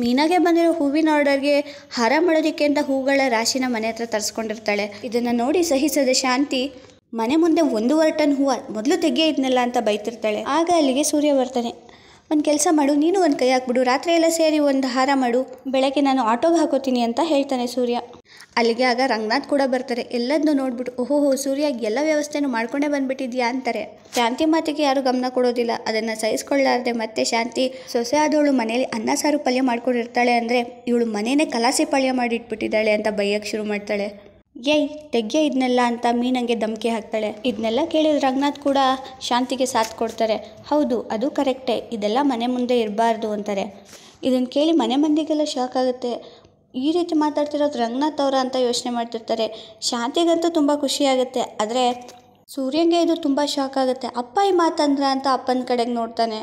ಮೀನಾಗೆ ಬಂದಿರೋ ಹೂವಿನ ಆರ್ಡರ್ಗೆ ಹಾರ ಮಾಡೋದಕ್ಕೆ ಅಂತ ಹೂಗಳ ರಾಶಿನ ಮನೆ ಹತ್ರ ತರಿಸ್ಕೊಂಡಿರ್ತಾಳೆ ಇದನ್ನು ನೋಡಿ ಸಹಿಸದ ಶಾಂತಿ ಮನೆ ಮುಂದೆ ಒಂದೂವರೆ ಟನ್ ಹೂವು ಮೊದಲು ತೆಗೆ ಇದ್ನಲ್ಲ ಅಂತ ಬೈತಿರ್ತಾಳೆ ಆಗ ಅಲ್ಲಿಗೆ ಸೂರ್ಯ ಬರ್ತಾನೆ ಒಂದು ಕೆಲಸ ಮಾಡು ನೀನು ಒಂದು ಕೈ ಹಾಕ್ಬಿಡು ರಾತ್ರಿ ಎಲ್ಲ ಸೇರಿ ಒಂದು ಹಾರ ಮಾಡು ಬೆಳಗ್ಗೆ ನಾನು ಆಟೋಗೆ ಹಾಕೋತೀನಿ ಅಂತ ಹೇಳ್ತಾನೆ ಸೂರ್ಯ ಅಲ್ಲಿಗೆ ಆಗ ರಂಗನಾಥ್ ಕೂಡ ಬರ್ತಾರೆ ಎಲ್ಲದನ್ನೂ ನೋಡ್ಬಿಟ್ಟು ಓಹೋ ಹೋ ಸೂರ್ಯ ಎಲ್ಲ ವ್ಯವಸ್ಥೆನೂ ಮಾಡ್ಕೊಂಡೇ ಬಂದ್ಬಿಟ್ಟಿದ್ಯಾ ಅಂತಾರೆ ಶಾಂತಿ ಮಾತಿಗೆ ಯಾರು ಗಮನ ಕೊಡೋದಿಲ್ಲ ಅದನ್ನು ಸಹಿಸ್ಕೊಳ್ಳಾರ್ದೆ ಮತ್ತೆ ಶಾಂತಿ ಸೊಸೆ ಆದವಳು ಮನೆಯಲ್ಲಿ ಅನ್ನ ಸಾರು ಪಲ್ಯ ಮಾಡ್ಕೊಂಡಿರ್ತಾಳೆ ಅಂದರೆ ಇವಳು ಮನೆಯೇ ಕಲಾಸಿ ಪಲ್ಯ ಇಟ್ಬಿಟ್ಟಿದ್ದಾಳೆ ಅಂತ ಬೈಯಕ್ಕೆ ಶುರು ಮಾಡ್ತಾಳೆ ಏಯ್ ತೆಗ್ಗೆ ಇದನ್ನೆಲ್ಲ ಅಂತ ಮೀನಂಗೆ ಧಮಕಿ ಹಾಕ್ತಾಳೆ ಇದನ್ನೆಲ್ಲ ಕೇಳಿದ ರಂಗನಾಥ್ ಕೂಡ ಶಾಂತಿಗೆ ಸಾಥ್ ಕೊಡ್ತಾರೆ ಹೌದು ಅದು ಕರೆಕ್ಟೇ ಇದೆಲ್ಲ ಮನೆ ಮುಂದೆ ಇರಬಾರ್ದು ಅಂತಾರೆ ಇದನ್ನು ಕೇಳಿ ಮನೆ ಮಂದಿಗೆಲ್ಲ ಶಾಕ್ ಆಗುತ್ತೆ ಈ ರೀತಿ ಮಾತಾಡ್ತಿರೋದು ರಂಗನಾಥ್ ಅವರ ಅಂತ ಯೋಚನೆ ಮಾಡ್ತಿರ್ತಾರೆ ಶಾಂತಿಗಂತೂ ತುಂಬ ಖುಷಿಯಾಗುತ್ತೆ ಆದರೆ ಸೂರ್ಯಂಗೆ ಇದು ತುಂಬ ಶಾಕ್ ಆಗುತ್ತೆ ಅಪ್ಪ ಈ ಮಾತಂದ್ರ ಅಂತ ಅಪ್ಪನ ಕಡೆಗೆ ನೋಡ್ತಾನೆ